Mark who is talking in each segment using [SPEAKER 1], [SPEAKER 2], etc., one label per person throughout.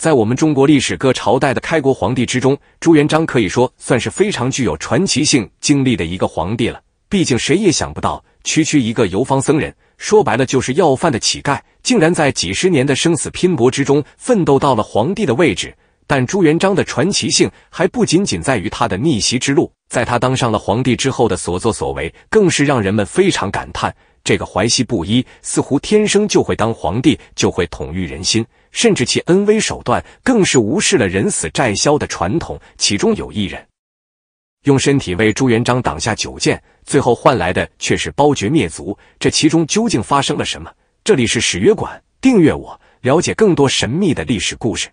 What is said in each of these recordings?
[SPEAKER 1] 在我们中国历史各朝代的开国皇帝之中，朱元璋可以说算是非常具有传奇性经历的一个皇帝了。毕竟谁也想不到，区区一个游方僧人，说白了就是要饭的乞丐，竟然在几十年的生死拼搏之中奋斗到了皇帝的位置。但朱元璋的传奇性还不仅仅在于他的逆袭之路，在他当上了皇帝之后的所作所为，更是让人们非常感叹：这个淮西布衣似乎天生就会当皇帝，就会统御人心。甚至其恩威手段更是无视了人死债消的传统。其中有一人用身体为朱元璋挡下九箭，最后换来的却是包爵灭族。这其中究竟发生了什么？这里是史约馆，订阅我，了解更多神秘的历史故事。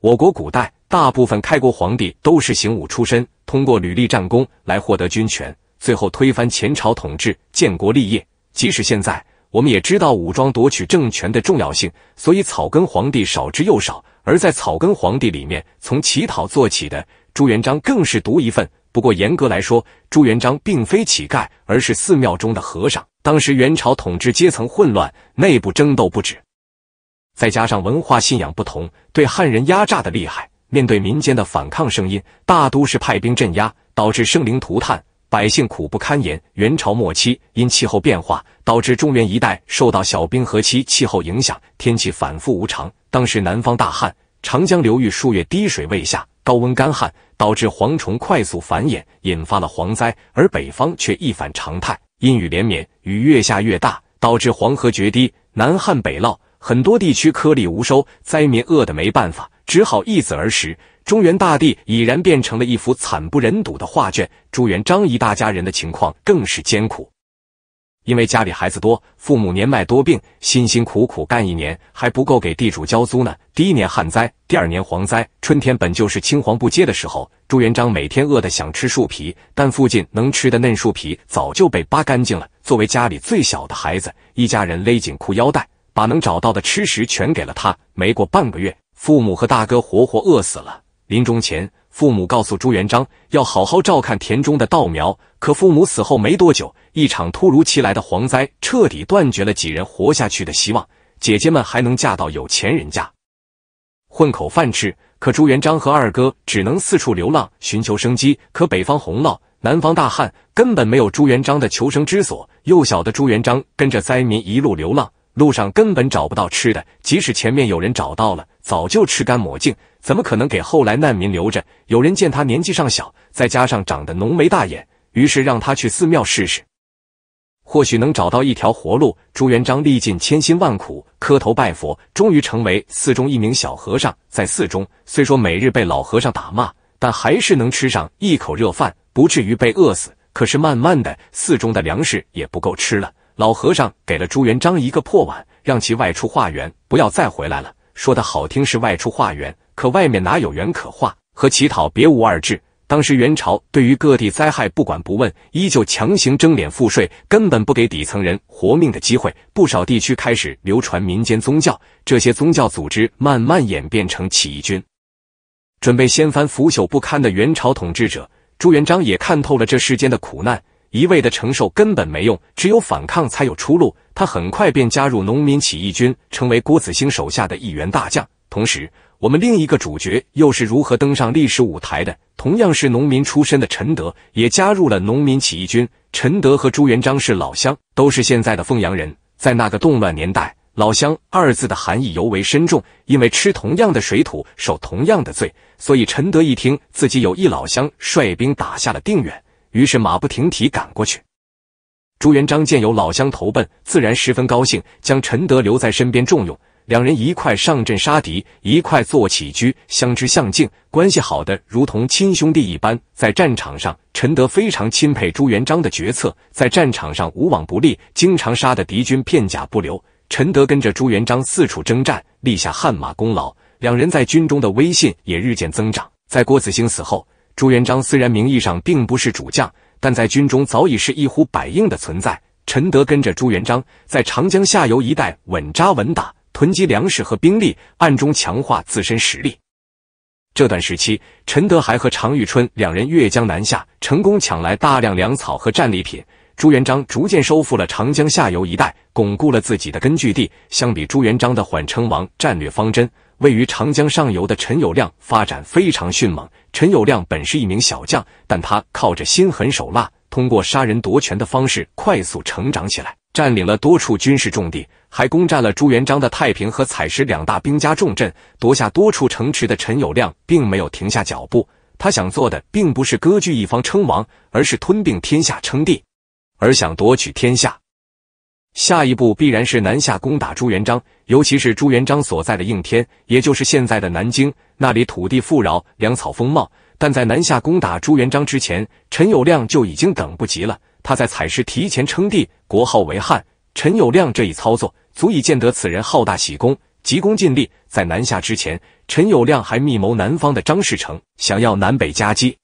[SPEAKER 1] 我国古代大部分开国皇帝都是行武出身，通过屡立战功来获得军权，最后推翻前朝统治，建国立业。即使现在。我们也知道武装夺取政权的重要性，所以草根皇帝少之又少。而在草根皇帝里面，从乞讨做起的朱元璋更是独一份。不过严格来说，朱元璋并非乞丐，而是寺庙中的和尚。当时元朝统治阶层混乱，内部争斗不止，再加上文化信仰不同，对汉人压榨的厉害。面对民间的反抗声音，大都是派兵镇压，导致生灵涂炭。百姓苦不堪言。元朝末期，因气候变化导致中原一带受到小冰河期气候影响，天气反复无常。当时南方大旱，长江流域数月滴水未下，高温干旱导致蝗虫快速繁衍，引发了蝗灾。而北方却一反常态，阴雨连绵，雨越下越大，导致黄河决堤，南旱北涝，很多地区颗粒无收，灾民饿得没办法，只好一子而食。中原大地已然变成了一幅惨不忍睹的画卷，朱元璋一大家人的情况更是艰苦，因为家里孩子多，父母年迈多病，辛辛苦苦干一年还不够给地主交租呢。第一年旱灾，第二年蝗灾，春天本就是青黄不接的时候，朱元璋每天饿得想吃树皮，但附近能吃的嫩树皮早就被扒干净了。作为家里最小的孩子，一家人勒紧裤腰带，把能找到的吃食全给了他。没过半个月，父母和大哥活活饿死了。临终前，父母告诉朱元璋要好好照看田中的稻苗。可父母死后没多久，一场突如其来的蝗灾彻底断绝了几人活下去的希望。姐姐们还能嫁到有钱人家，混口饭吃。可朱元璋和二哥只能四处流浪，寻求生机。可北方洪涝，南方大旱，根本没有朱元璋的求生之所。幼小的朱元璋跟着灾民一路流浪。路上根本找不到吃的，即使前面有人找到了，早就吃干抹净，怎么可能给后来难民留着？有人见他年纪尚小，再加上长得浓眉大眼，于是让他去寺庙试试，或许能找到一条活路。朱元璋历尽千辛万苦，磕头拜佛，终于成为寺中一名小和尚。在寺中，虽说每日被老和尚打骂，但还是能吃上一口热饭，不至于被饿死。可是慢慢的，寺中的粮食也不够吃了。老和尚给了朱元璋一个破碗，让其外出化缘，不要再回来了。说的好听是外出化缘，可外面哪有缘可化，和乞讨别无二致。当时元朝对于各地灾害不管不问，依旧强行征敛赋税，根本不给底层人活命的机会。不少地区开始流传民间宗教，这些宗教组织慢慢演变成起义军，准备掀翻腐朽不堪的元朝统治者。朱元璋也看透了这世间的苦难。一味的承受根本没用，只有反抗才有出路。他很快便加入农民起义军，成为郭子兴手下的一员大将。同时，我们另一个主角又是如何登上历史舞台的？同样是农民出身的陈德也加入了农民起义军。陈德和朱元璋是老乡，都是现在的凤阳人。在那个动乱年代，“老乡”二字的含义尤为深重，因为吃同样的水土，受同样的罪。所以，陈德一听自己有一老乡率兵打下了定远。于是马不停蹄赶过去。朱元璋见有老乡投奔，自然十分高兴，将陈德留在身边重用。两人一块上阵杀敌，一块做起居，相知相敬，关系好的如同亲兄弟一般。在战场上，陈德非常钦佩朱元璋的决策，在战场上无往不利，经常杀的敌军片甲不留。陈德跟着朱元璋四处征战，立下汗马功劳，两人在军中的威信也日渐增长。在郭子兴死后。朱元璋虽然名义上并不是主将，但在军中早已是一呼百应的存在。陈德跟着朱元璋在长江下游一带稳扎稳打，囤积粮食和兵力，暗中强化自身实力。这段时期，陈德还和常遇春两人越江南下，成功抢来大量粮草和战利品。朱元璋逐渐收复了长江下游一带，巩固了自己的根据地。相比朱元璋的缓称王战略方针。位于长江上游的陈友谅发展非常迅猛。陈友谅本是一名小将，但他靠着心狠手辣，通过杀人夺权的方式快速成长起来，占领了多处军事重地，还攻占了朱元璋的太平和采石两大兵家重镇，夺下多处城池的陈友谅并没有停下脚步。他想做的并不是割据一方称王，而是吞并天下称帝，而想夺取天下。下一步必然是南下攻打朱元璋，尤其是朱元璋所在的应天，也就是现在的南京，那里土地富饶，粮草丰茂。但在南下攻打朱元璋之前，陈友谅就已经等不及了。他在采石提前称帝，国号为汉。陈友谅这一操作，足以见得此人好大喜功，急功近利。在南下之前，陈友谅还密谋南方的张士诚，想要南北夹击。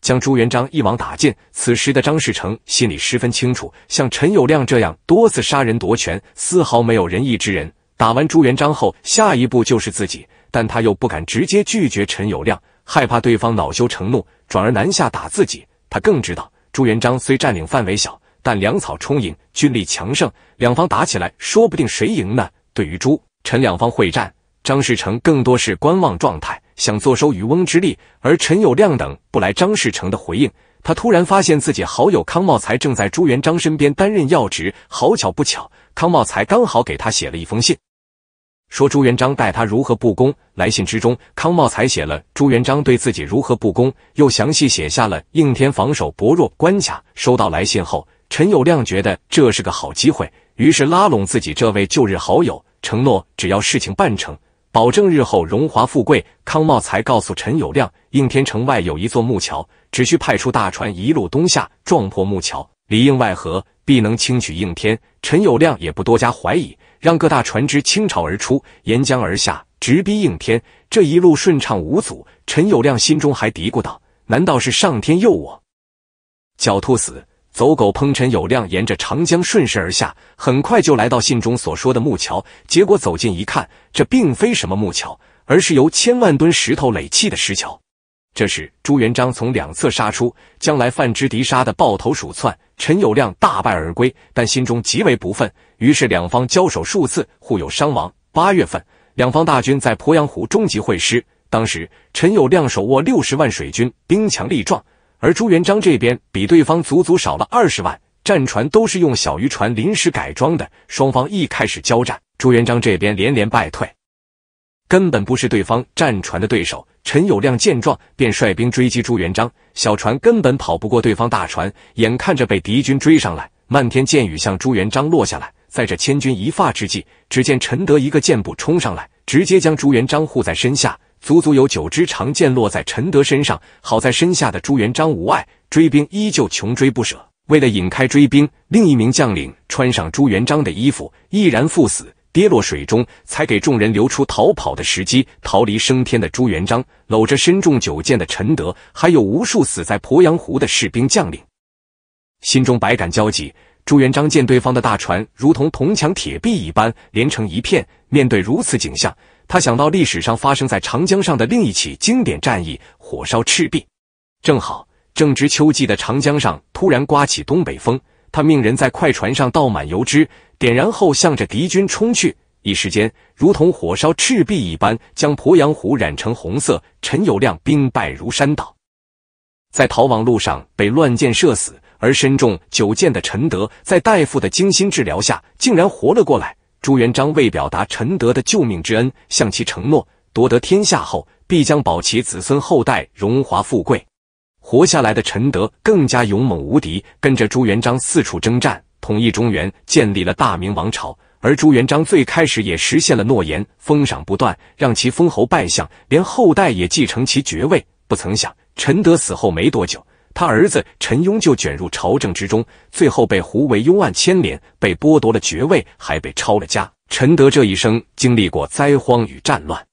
[SPEAKER 1] 将朱元璋一网打尽。此时的张士诚心里十分清楚，像陈友谅这样多次杀人夺权、丝毫没有仁义之人，打完朱元璋后，下一步就是自己。但他又不敢直接拒绝陈友谅，害怕对方恼羞成怒，转而南下打自己。他更知道，朱元璋虽占领范围小，但粮草充盈，军力强盛，两方打起来，说不定谁赢呢。对于朱陈两方会战，张士诚更多是观望状态。想坐收渔翁之利，而陈友谅等不来张士诚的回应，他突然发现自己好友康茂才正在朱元璋身边担任要职。好巧不巧，康茂才刚好给他写了一封信，说朱元璋待他如何不公。来信之中，康茂才写了朱元璋对自己如何不公，又详细写下了应天防守薄弱关卡。收到来信后，陈友谅觉得这是个好机会，于是拉拢自己这位旧日好友，承诺只要事情办成。保证日后荣华富贵。康茂才告诉陈友谅，应天城外有一座木桥，只需派出大船一路东下，撞破木桥，里应外合，必能轻取应天。陈友谅也不多加怀疑，让各大船只倾巢而出，沿江而下，直逼应天。这一路顺畅无阻，陈友谅心中还嘀咕道：“难道是上天佑我？狡兔死。”走狗烹陈友谅沿着长江顺势而下，很快就来到信中所说的木桥。结果走近一看，这并非什么木桥，而是由千万吨石头垒砌的石桥。这时朱元璋从两侧杀出，将来范之敌杀的抱头鼠窜，陈友谅大败而归，但心中极为不忿。于是两方交手数次，互有伤亡。八月份，两方大军在鄱阳湖终极会师。当时陈友谅手握六十万水军，兵强力壮。而朱元璋这边比对方足足少了二十万战船，都是用小渔船临时改装的。双方一开始交战，朱元璋这边连连败退，根本不是对方战船的对手。陈友谅见状，便率兵追击朱元璋。小船根本跑不过对方大船，眼看着被敌军追上来，漫天箭雨向朱元璋落下来。在这千钧一发之际，只见陈德一个箭步冲上来，直接将朱元璋护在身下。足足有九支长剑落在陈德身上，好在身下的朱元璋无碍。追兵依旧穷追不舍。为了引开追兵，另一名将领穿上朱元璋的衣服，毅然赴死，跌落水中，才给众人留出逃跑的时机。逃离升天的朱元璋，搂着身中九箭的陈德，还有无数死在鄱阳湖的士兵将领，心中百感交集。朱元璋见对方的大船如同铜墙铁壁一般连成一片，面对如此景象。他想到历史上发生在长江上的另一起经典战役——火烧赤壁，正好正值秋季的长江上突然刮起东北风，他命人在快船上倒满油脂，点燃后向着敌军冲去，一时间如同火烧赤壁一般，将鄱阳湖染成红色。陈友谅兵败如山倒，在逃亡路上被乱箭射死，而身中九箭的陈德，在大夫的精心治疗下，竟然活了过来。朱元璋为表达陈德的救命之恩，向其承诺，夺得天下后必将保其子孙后代荣华富贵。活下来的陈德更加勇猛无敌，跟着朱元璋四处征战，统一中原，建立了大明王朝。而朱元璋最开始也实现了诺言，封赏不断，让其封侯拜相，连后代也继承其爵位。不曾想，陈德死后没多久。他儿子陈庸就卷入朝政之中，最后被胡惟庸案牵连，被剥夺了爵位，还被抄了家。陈德这一生经历过灾荒与战乱，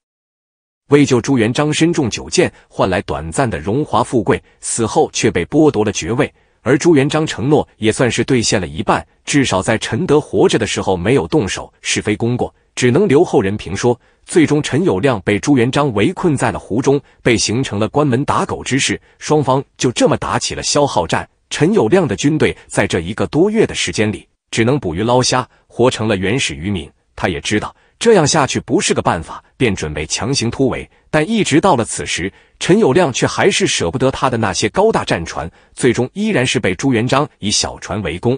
[SPEAKER 1] 为救朱元璋身中九箭，换来短暂的荣华富贵，死后却被剥夺了爵位。而朱元璋承诺也算是兑现了一半，至少在陈德活着的时候没有动手是非功过，只能留后人评说。最终，陈友谅被朱元璋围困在了湖中，被形成了关门打狗之势。双方就这么打起了消耗战。陈友谅的军队在这一个多月的时间里，只能捕鱼捞虾，活成了原始渔民。他也知道这样下去不是个办法，便准备强行突围。但一直到了此时，陈友谅却还是舍不得他的那些高大战船，最终依然是被朱元璋以小船围攻。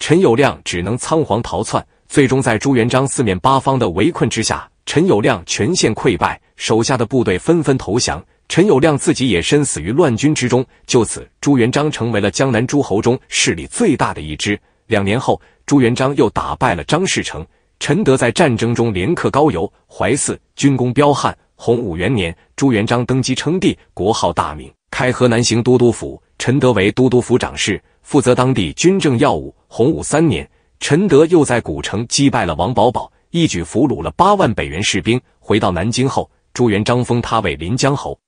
[SPEAKER 1] 陈友谅只能仓皇逃窜，最终在朱元璋四面八方的围困之下。陈友谅全线溃败，手下的部队纷纷投降，陈友谅自己也身死于乱军之中。就此，朱元璋成为了江南诸侯中势力最大的一支。两年后，朱元璋又打败了张士诚。陈德在战争中连克高邮、淮泗，军功彪悍。洪武元年，朱元璋登基称帝，国号大明，开河南行都督府，陈德为都督府长事，负责当地军政要务。洪武三年，陈德又在古城击败了王保保。一举俘虏了八万北元士兵。回到南京后，朱元璋封他为临江侯、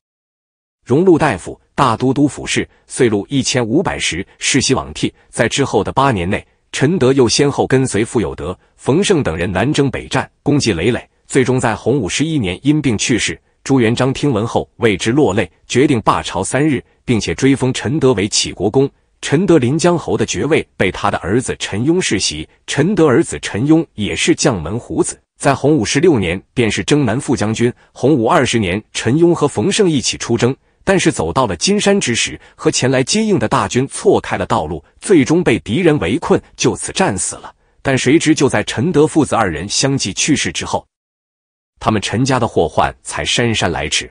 [SPEAKER 1] 荣禄大夫、大都督府事，岁禄一千五百石，世袭罔替。在之后的八年内，陈德又先后跟随傅有德、冯胜等人南征北战，功绩累累。最终在洪武十一年因病去世。朱元璋听闻后为之落泪，决定罢朝三日，并且追封陈德为启国公。陈德临江侯的爵位被他的儿子陈雍世袭。陈德儿子陈雍也是将门虎子，在洪武十六年便是征南副将军。洪武二十年，陈雍和冯胜一起出征，但是走到了金山之时，和前来接应的大军错开了道路，最终被敌人围困，就此战死了。但谁知就在陈德父子二人相继去世之后，他们陈家的祸患才姗姗来迟。